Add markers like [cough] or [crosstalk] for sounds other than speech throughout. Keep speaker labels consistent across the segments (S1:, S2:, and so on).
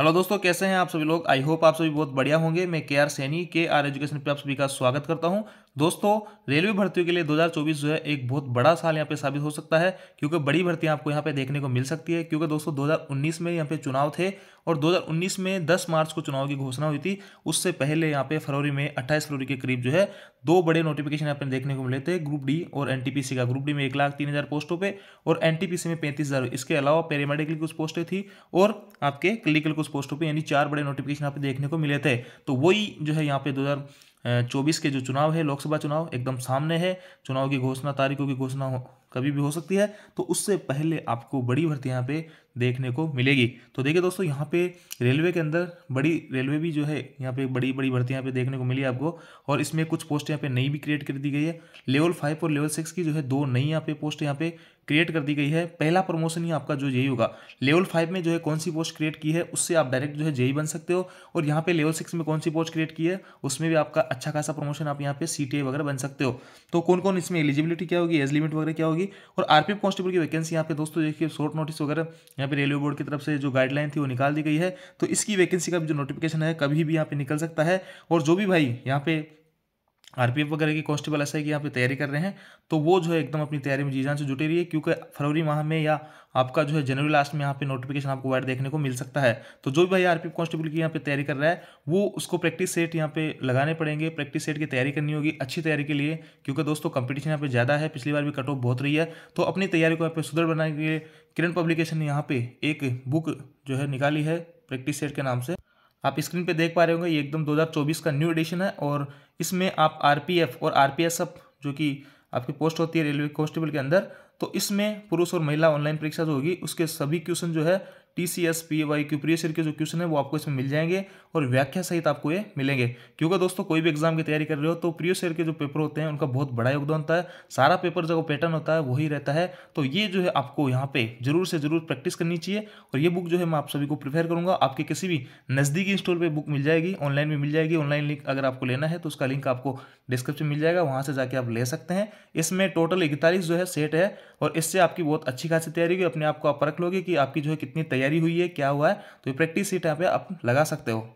S1: hello दोस्तों कैसे हैं आप सभी लोग आई होप आप सभी बहुत बढ़िया होंगे मैं के आर सैनी के आर एजुकेशन पे आप सभी का स्वागत करता हूं दोस्तों रेलवे भर्तियों के लिए 2024 जो है एक बहुत बड़ा साल यहाँ पे साबित हो सकता है क्योंकि बड़ी भर्तियाँ आपको यहाँ पे देखने को मिल सकती है क्योंकि दोस्तों 2019 में यहाँ पे चुनाव थे और 2019 में 10 मार्च को चुनाव की घोषणा हुई थी उससे पहले यहाँ पे फरवरी में 28 फरवरी के करीब जो है दो बड़े नोटिफिकेशन यहाँ पे देखने को मिले थे ग्रुप डी और एनटीपीसी का ग्रुप डी में एक लाख तीन हज़ार पोस्टों पर और एन में पैंतीस हज़ार इसके अलावा पैरामेडिकल कुछ पोस्टें थी और आपके क्लिनिकल कुछ पोस्टों पर यानी चार बड़े नोटिफिकेशन यहाँ पे देखने को मिले थे तो वही जो है यहाँ पे दो चौबीस के जो चुनाव है लोकसभा चुनाव एकदम सामने है चुनाव की घोषणा तारीखों की घोषणा कभी भी हो सकती है तो उससे पहले आपको बड़ी भर्ती यहाँ पे देखने को मिलेगी तो देखिए दोस्तों यहाँ पे रेलवे के अंदर बड़ी रेलवे भी जो है यहाँ पे बड़ी बड़ी भर्ती यहाँ पे देखने को मिली आपको और इसमें कुछ पोस्ट यहाँ पे नई भी क्रिएट कर दी गई है लेवल फाइव और लेवल सिक्स की जो है दो नई यहाँ पे पोस्ट यहाँ पे क्रिएट कर दी गई है पहला प्रमोशन ही आपका जो यही होगा लेवल फाइव में जो है कौन सी पोस्ट क्रिएट की है उससे आप डायरेक्ट जो है जेई बन सकते हो और यहाँ पे लेवल सिक्स में कौन सी पोस्ट क्रिएट की है उसमें भी आपका अच्छा खासा प्रमोशन आप यहाँ पे सी वगैरह बन सकते हो तो कौन कौन इसमें एलिजिबिलिटी क्या होगी एज लिमिट वगैरह क्या होगी और आरपीएफ कॉन्स्टेबल की वैकेंसी यहाँ पे दोस्तों देखिए शॉर्ट नोटिस वगैरह यहाँ पे रेलवे बोर्ड की तरफ से जो गाइडलाइन थी वो निकाल दी गई है तो इसकी वैकेंसी का जो नोटिफिकेशन है कभी भी यहाँ पे निकल सकता है और जो भी भाई यहाँ पे आरपीएफ वगैरह की ऐसा है की यहाँ पे तैयारी कर रहे हैं तो वो जो है एकदम अपनी तैयारी में जी जान से जुटी रही है क्योंकि फरवरी माह में या आपका जो है जनवरी लास्ट में यहाँ पे नोटिफिकेशन आपको वाइड देखने को मिल सकता है तो जो भी भाई आरपीएफ कांस्टेबल की यहाँ पे तैयारी कर रहा है वो उसको प्रैक्टिस सेट यहाँ पे लगाने पड़ेंगे प्रैक्टिस सेट की तैयारी करनी होगी अच्छी तैयारी के लिए क्योंकि दोस्तों कंपटीशन यहाँ पे ज़्यादा है पिछली बार भी कट ऑफ बहुत रही है तो अपनी तैयारी को यहाँ पे सुदृढ़ बनाने के लिए किरण पब्लिकेशन ने यहाँ पे एक बुक जो है निकाली है प्रैक्टिस सेट के नाम से आप स्क्रीन पे देख पा रहे होंगे ये एकदम 2024 का न्यू एडिशन है और इसमें आप आरपीएफ और आरपीएसएफ जो कि आपकी पोस्ट होती है रेलवे कॉन्स्टेबल के अंदर तो इसमें पुरुष और महिला ऑनलाइन परीक्षा जो होगी उसके सभी क्वेश्चन जो है T C S P Y Q prior year के जो क्वेश्चन है वो आपको इसमें मिल जाएंगे और व्याख्या सहित आपको ये मिलेंगे क्योंकि दोस्तों कोई भी एग्जाम की तैयारी कर रहे हो तो प्रियो ईयर के जो पेपर होते हैं उनका बहुत बड़ा योगदान होता है सारा पेपर जो पैटर्न होता है वही रहता है तो ये जो है आपको यहाँ पे जरूर से जरूर प्रैक्टिस करनी चाहिए और ये बुक जो है मैं आप सभी को प्रिफेयर करूँगा आपके किसी भी नज़दीकी स्टोर पर बुक मिल जाएगी ऑनलाइन भी मिल जाएगी ऑनलाइन लिंक अगर आपको लेना है तो उसका लिंक आपको डिस्क्रिप्शन मिल जाएगा वहाँ से जाके आप ले सकते हैं इसमें टोटल इकतालीस जो है सेट है और इससे आपकी बहुत अच्छी खासी तैयारी होगी अपने आप को आप परख लोगे कि आपकी जो है कितनी तैयारी हुई है क्या हुआ है तो ये प्रैक्टिस सीट यहाँ पे आप लगा सकते हो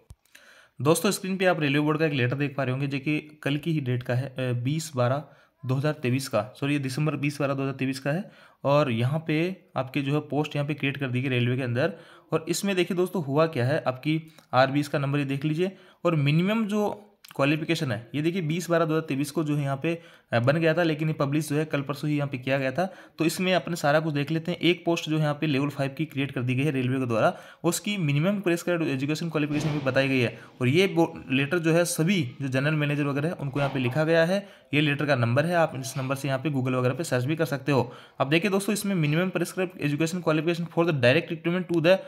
S1: दोस्तों स्क्रीन पे आप रेलवे बोर्ड का एक लेटर देख पा रहे होंगे जो कि कल की ही डेट का है बीस बारह तेईस का सॉरी ये दिसंबर बीस बारह तेईस का है और यहाँ पे आपके जो है पोस्ट यहाँ पे क्रिएट कर दी गई रेलवे के अंदर और इसमें देखिए दोस्तों हुआ क्या है आपकी आर का नंबर ये देख लीजिए और मिनिमम जो क्वालिफिकेशन है ये देखिए बीस बारह दो हज़ार तेईस को जो है यहाँ पे बन गया था लेकिन ये पब्लिश जो है कल परसों ही यहाँ पे किया गया था तो इसमें अपने सारा कुछ देख लेते हैं एक पोस्ट जो यहाँ पे लेवल फाइव की क्रिएट कर दी गई है रेलवे के द्वारा उसकी minimum prescribed education qualification भी बताई गई है और ये लेटर जो है सभी जो जनरल मैनेजर वगैरह है उनको यहाँ पर लिखा गया है ये लेटर का नंबर है आप इस नंबर से यहाँ पे गूगल वगैरह पर सर्च भी कर सकते हो अब देखिए दोस्तों इसमें minimum prescribe education qualification for the direct recruitment to the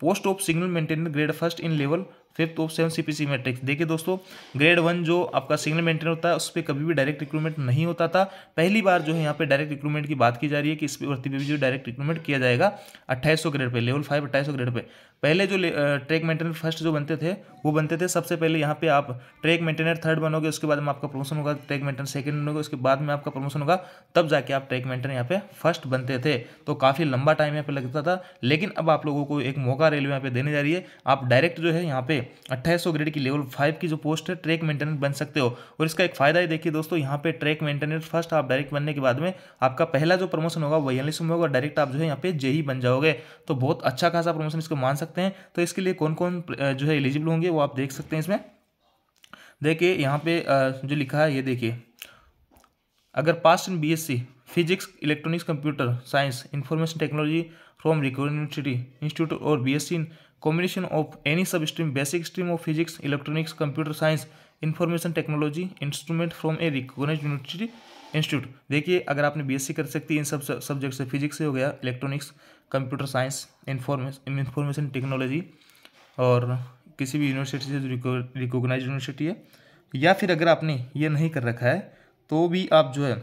S1: post of signal maintainer grade first in level fifth seven C P C matrix देखिए दोस्तों ग्रेड वन जो आपका सिग्नल मेंटेन होता है उस पर कभी भी डायरेक्ट रिक्रूटमेंट नहीं होता था पहली बार जो है यहाँ पे डायरेक्ट रिक्रूटमेंट की बात की जा रही है कि इस भर्ती में भी जो डायरेक्ट रिक्रूटमेंट किया जाएगा अट्ठाईस ग्रेड पर लेवल फाइव अट्ठाईस ग्रेड पर पहले जो ट्रैक मेंटेनर फर्स्ट जो बनते थे वो बनते थे सबसे पहले यहाँ पे आप ट्रैक मेंटेनर थर्ड बनोगे उसके बाद में आपका प्रमोशन होगा ट्रैक मेंटेनर सेकंड बनोगे उसके बाद में आपका प्रमोशन होगा तब जाके आप ट्रैक मेंटेनर यहाँ पे फर्स्ट बनते थे तो काफ़ी लंबा टाइम यहाँ पे लगता था लेकिन अब आप लोगों को एक मौका रेलवे यहाँ पे देने जा रही है आप डायरेक्ट जो है यहाँ पे अट्ठाईस ग्रेड की लेवल फाइव की जो पोस्ट है ट्रैक मेंटेनर बन सकते हो और इसका एक फायदा ही देखिए दोस्तों यहाँ पे ट्रैक मेंटेनर फर्स्ट आप डायरेक्ट बनने के बाद में आपका पहला जो प्रमोशन होगा बयालीस में होगा डायरेक्ट आप जो है यहाँ पे जेई बन जाओगे तो बहुत अच्छा खासा प्रमोशन इसको मान सकते हैं तो इसके लिए कौन कौन जो है एलिजिबल होंगे वो आप देख सकते हैं इसमें देखिए यहाँ पे जो लिखा है ये देखिए अगर pass in BSc physics electronics computer science information technology from record university institute और BSc in combination of any substream basic stream of physics electronics computer science information technology instrument from a recognise university institute देखिए अगर आपने सी कर सकती है इन सब subject से physics से हो गया electronics computer science information information technology और किसी भी यूनिवर्सिटी से जो रिकोगनाइज यूनिवर्सिटी है या फिर अगर आपने ये नहीं कर रखा है तो भी आप जो है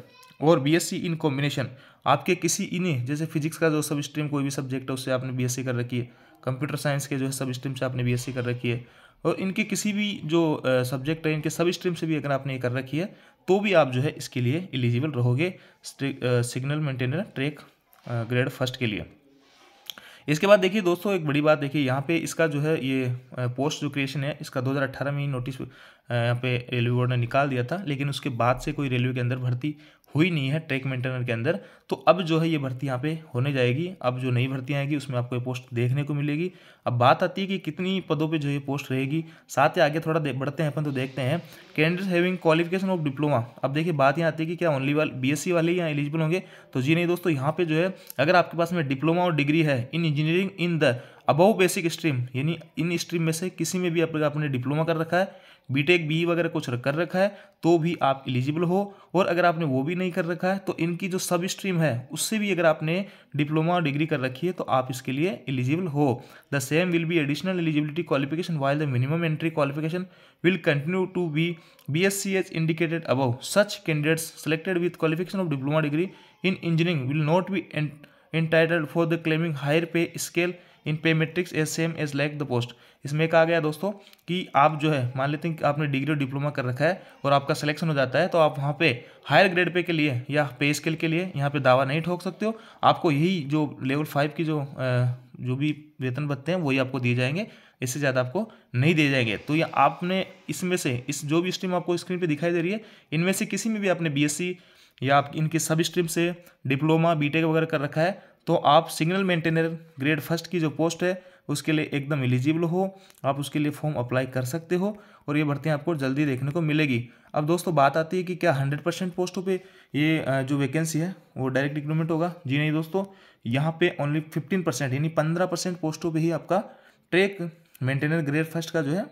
S1: और B S C in combination आपके किसी इन्हें जैसे फिजिक्स का जो सब स्ट्रीम कोई भी सब्जेक्ट है उससे आपने बीएससी कर रखी है कंप्यूटर साइंस के जो है सब स्ट्रीम से आपने बीएससी कर रखी है और इनके किसी भी जो सब्जेक्ट है इनके सब स्ट्रीम से भी अगर आपने ये कर रखी है तो भी आप जो है इसके लिए एलिजिबल रहोगे signal maintainer track grade first के लिए इसके बाद देखिए दोस्तों एक बड़ी बात देखिए यहाँ पे इसका जो है ये पोस्ट जो क्रिएशन है इसका 2018 में ही नोटिस यहाँ पे रेलवे बोर्ड ने निकाल दिया था लेकिन उसके बाद से कोई रेलवे के अंदर भर्ती हुई नहीं है ट्रैक मेंटेनर के अंदर तो अब जो है ये भर्ती यहाँ पे होने जाएगी अब जो नई भर्ती आएगी उसमें आपको ये पोस्ट देखने को मिलेगी अब बात आती है कि कितनी पदों पे जो ये पोस्ट रहेगी साथ ही आगे थोड़ा बढ़ते हैं अपन तो देखते हैं candidate having qualification of diploma अब देखिए बात यहाँ आती है कि क्या ओनली वाल बी वाले यहाँ एलिजिबल होंगे तो जी नहीं दोस्तों यहाँ पर जो है अगर आपके पास में डिप्लोमा और डिग्री है in engineering in the above basic stream यानी इन स्ट्रीम में से किसी में भी आपने डिप्लोमा कर रखा है बीटेक बी e वगैरह कुछ कर रखा है तो भी आप एलिजिबल हो और अगर आपने वो भी नहीं कर रखा है तो इनकी जो सब स्ट्रीम है उससे भी अगर आपने डिप्लोमा और डिग्री कर रखी है तो आप इसके लिए एलिजिबल हो the same will be additional eligibility qualification while the minimum entry qualification will continue to be B S C H indicated above such candidates selected with qualification of diploma degree in engineering will not be entitle for the claiming higher pay scale in pay matrix as same as like the post इसमें कहा गया दोस्तों कि आप जो है मान लेते हैं कि आपने डिग्री और डिप्लोमा कर रखा है और आपका सिलेक्शन हो जाता है तो आप वहाँ पे हायर ग्रेड पे के लिए या पे स्केल के लिए यहाँ पे दावा नहीं ठोक सकते हो आपको यही जो लेवल फाइव की जो जो भी वेतन भत्ते हैं वही आपको दिए जाएंगे इससे ज़्यादा आपको नहीं दिए जाएंगे तो ये आपने इसमें से इस जो भी स्ट्रीम आपको स्क्रीन पर दिखाई दे रही है इनमें से किसी में भी आपने बी या आप इनके सब स्ट्रीम से डिप्लोमा बी वगैरह कर रखा है तो आप सिग्नल मेंटेनर ग्रेड फर्स्ट की जो पोस्ट है उसके लिए एकदम एलिजिबल हो आप उसके लिए फॉर्म अप्लाई कर सकते हो और ये भर्तियाँ आपको जल्दी देखने को मिलेगी अब दोस्तों बात आती है कि क्या हंड्रेड परसेंट पोस्टों पर ये जो वैकेंसी है वो डायरेक्ट रिक्रूटमेंट होगा जी नहीं दोस्तों यहाँ पे ओनली फिफ्टीन परसेंट यानी पंद्रह परसेंट पोस्टों पर ही आपका ट्रेक मेंटेनर ग्रेड फर्स्ट का जो है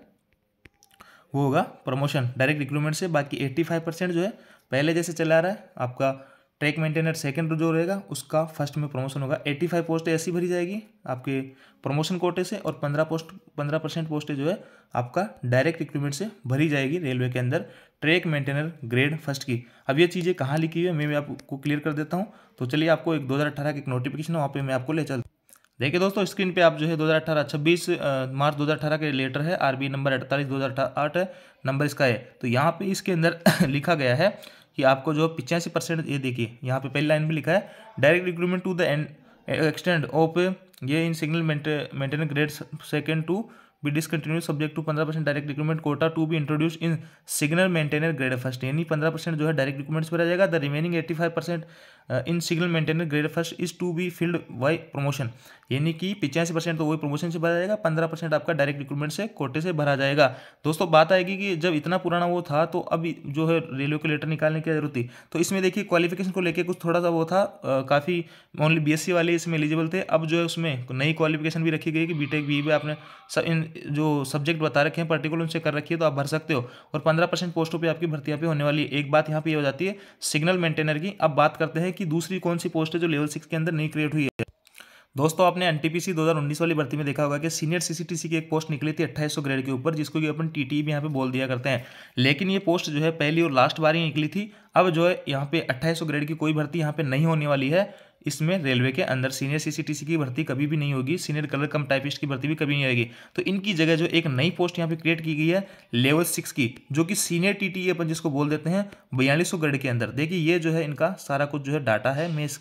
S1: वो होगा प्रमोशन डायरेक्ट रिक्रूटमेंट से बाकी फाइव परसेंट जो है पहले जैसे चला रहा है आपका ट्रैक मेंटेनर सेकंड जो रहेगा उसका फर्स्ट में प्रमोशन होगा एट्टी फाइव पोस्ट ऐसी भरी जाएगी आपके प्रमोशन कोटे से और पंद्रह पोस्ट पंद्रह परसेंट पोस्ट जो है आपका डायरेक्ट रिक्रूटमेंट से भरी जाएगी रेलवे के अंदर ट्रैक मेंटेनर ग्रेड फर्स्ट की अब ये चीज़ें कहाँ लिखी हुई है मैं भी आपको क्लियर कर देता हूँ तो चलिए आपको एक दो हज़ार अठारह एक नोटिफिकेशन वहाँ पर मैं आपको ले चलता देखिए दोस्तों स्क्रीन पे आप जो है 2018 हज़ार मार्च 2018 के लेटर है आरबी नंबर अड़तालीस दो हज़ार आठ नंबर इसका है तो यहाँ पे इसके अंदर [coughs] लिखा गया है कि आपको जो पिचासी परसेंट ये देखिए यहाँ पे पहली लाइन में लिखा है direct recruitment to the and extend of ये in single maintain grade second to be discontinue subject to पंद्रह percent direct recruitment quota to be introduce in signal maintainer grade first यानी पंद्रह परसेंट जो है direct recruitments पर आ जाएगा the remaining eighty five percent in signal maintainer grade first is to be filled by promotion यानी कि पिचासी परसेंट तो वही प्रमोशन से भरा जाएगा पंद्रह परसेंट आपका डायरेक्ट रिक्रूटमेंट से कोटे से भरा जाएगा दोस्तों बात आएगी कि जब इतना पुराना वो था तो अब जो है रेलवे को लेटर निकालने की जरूरत थी तो इसमें देखिए क्वालिफिकेशन को लेकर कुछ थोड़ा सा वो था काफ़ी ओनली बी वाले इसमें एलिजिबल थे अब जो है उसमें नई क्वालिफिकेशन भी रखी गई कि बी टेक बी आपने सब इन जो सब्जेक्ट बता रखे हैं पर्टिकुलर उनसे कर रखिए तो आप भर सकते हो और पंद्रह परसेंट पोस्टों पर आपकी भर्ती यहाँ होने वाली एक बात यहाँ पे हो जाती है सिग्नल मेंटेनर की अब बात करते हैं कि दूसरी कौन सी पोस्ट है जो लेवल सिक्स के अंदर नहीं क्रिएट हुई है दोस्तों आपने एन टी 2019 वाली भर्ती में देखा होगा कि सीनियर सीसीटीसी की एक पोस्ट निकली थी 2800 ग्रेड के ऊपर जिसको कि अपन टी टी e भी यहाँ पे बोल दिया करते हैं लेकिन ये पोस्ट जो है पहली और लास्ट बार ही निकली थी अब जो है यहाँ पे 2800 ग्रेड की कोई भर्ती यहाँ पे नहीं होने वाली है इसमें रेलवे के अंदर सीनियर सीसीटीसी की भर्ती कभी भी नहीं होगी सीनियर कलर कम टाइपिस्ट की भर्ती भी कभी नहीं आएगी तो इनकी जगह जो एक नई पोस्ट यहाँ पे क्रिएट की गई है लेवल सिक्स की जो कि सीनियर टीटीए e अपन जिसको बोल देते हैं बयालीस ग्रेड के अंदर देखिए ये जो है इनका सारा कुछ जो है डाटा है मैं इस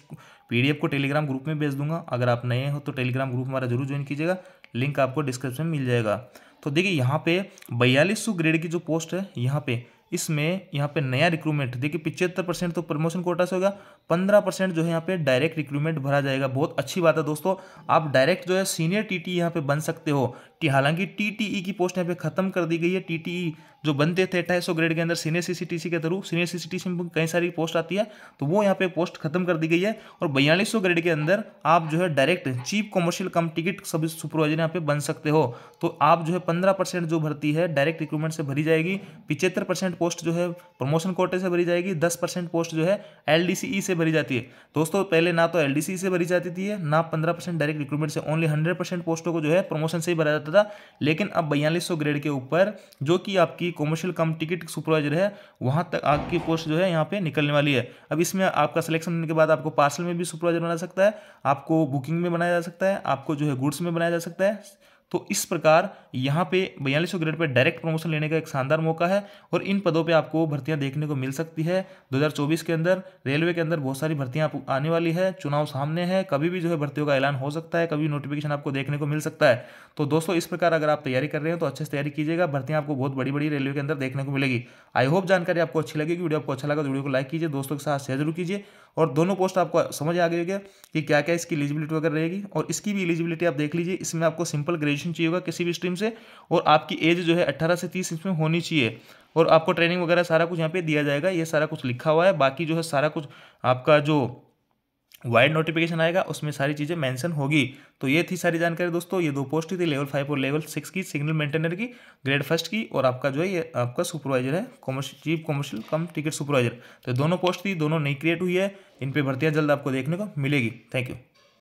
S1: पीडीएफ को टेलीग्राम ग्रुप में भेज दूंगा अगर आप नए हो तो टेलीग्राम ग्रुप हमारा जरूर ज्वाइन कीजिएगा लिंक आपको डिस्क्रिप्शन में मिल जाएगा तो देखिए यहाँ पे बयालीस ग्रेड की जो पोस्ट है यहाँ पे इसमें यहाँ पे नया रिक्रूटमेंट देखिए पिछहत्तर परसेंट तो प्रमोशन कोटा से होगा पंद्रह परसेंट जो है यहाँ पे डायरेक्ट रिक्रूटमेंट भरा जाएगा बहुत अच्छी बात है दोस्तों आप डायरेक्ट जो है सीनियर टी टी यहाँ पे बन सकते हो हालांकि टीटीई e की पोस्ट यहाँ पे खत्म कर दी गई है टीटीई e जो बनते थे अट्ठाईस सौ ग्रेड के अंदर सीनियर सीसीटीसी के थ्रू सीनियर सीसीटीसी में कई सारी पोस्ट आती है तो वो यहाँ पे पोस्ट खत्म कर दी गई है और बयालीस सौ ग्रेड के अंदर आप जो है direct chief commercial cum ticket सब सुपरवाइजर यहाँ पे बन सकते हो तो आप जो है पंद्रह परसेंट जो भर्ती है डायरेक्ट रिक्रूटमेंट से भरी जाएगी पिछहत्तर परसेंट पोस्ट जो है प्रमोशन कोटे से भरी जाएगी दस परसेंट पोस्ट जो है एल e से भरी जाती है दोस्तों पहले ना तो एल से भरी जाती थी ना पंद्रह परसेंट डायरेक्ट रिक्रूटमेंट से ओनली हंड्रेड परसेंट पोस्टों को जो है प्रमोशन से ही भरा जाता जाता था लेकिन अब बयालीस ग्रेड के ऊपर जो कि आपकी कॉमर्शियल कम टिकट सुपरवाइजर है वहाँ तक आपकी पोस्ट जो है यहाँ पे निकलने वाली है अब इसमें आपका सिलेक्शन होने के बाद आपको पार्सल में भी सुपरवाइजर बना सकता है आपको बुकिंग में बनाया जा सकता है आपको जो है गुड्स में बनाया जा सकता है तो इस प्रकार यहाँ पे बयालीस ग्रेड पे डायरेक्ट प्रमोशन लेने का एक शानदार मौका है और इन पदों पे आपको भर्तियाँ देखने को मिल सकती है 2024 के अंदर रेलवे के अंदर बहुत सारी भर्तियाँ आने वाली है चुनाव सामने है कभी भी जो है भर्तियों का ऐलान हो सकता है कभी नोटिफिकेशन आपको देखने को मिल सकता है तो दोस्तों इस प्रकार अगर आप तैयारी कर रहे हैं तो अच्छे से तैयारी कीजिएगा भर्तियाँ आपको बहुत बड़ी बड़ी रेलवे के अंदर देखने को मिलेगी आई होप जानकारी आपको अच्छी लगेगी वीडियो आपको अच्छा लगा तो वीडियो को लाइक कीजिए दोस्तों के साथ शेयर जरूर कीजिए और दोनों पोस्ट आपको समझ आ गई कि क्या क्या इसकी इलिजिबिलिटी वगैरह रहेगी और इसकी भी इलिजिबिलिटी आप देख लीजिए इसमें आपको सिंपल ग्रेजुएट ग्रेजुएशन चाहिए होगा किसी भी स्ट्रीम से और आपकी एज जो है अट्ठारह से तीस इसमें होनी चाहिए और आपको ट्रेनिंग वगैरह सारा कुछ यहाँ पे दिया जाएगा ये सारा कुछ लिखा हुआ है बाकी जो है सारा कुछ आपका जो वाइड नोटिफिकेशन आएगा उसमें सारी चीज़ें मेंशन होगी तो ये थी सारी जानकारी दोस्तों ये दो पोस्ट थी लेवल फाइव और लेवल सिक्स की सिग्नल मेंटेनर की ग्रेड फर्स्ट की और आपका जो है ये आपका सुपरवाइजर है commercial chief commercial cum ticket supervisor तो दोनों पोस्ट थी दोनों नई क्रिएट हुई है इन पर भर्तियाँ जल्द आपको देखने को मिलेगी थैंक यू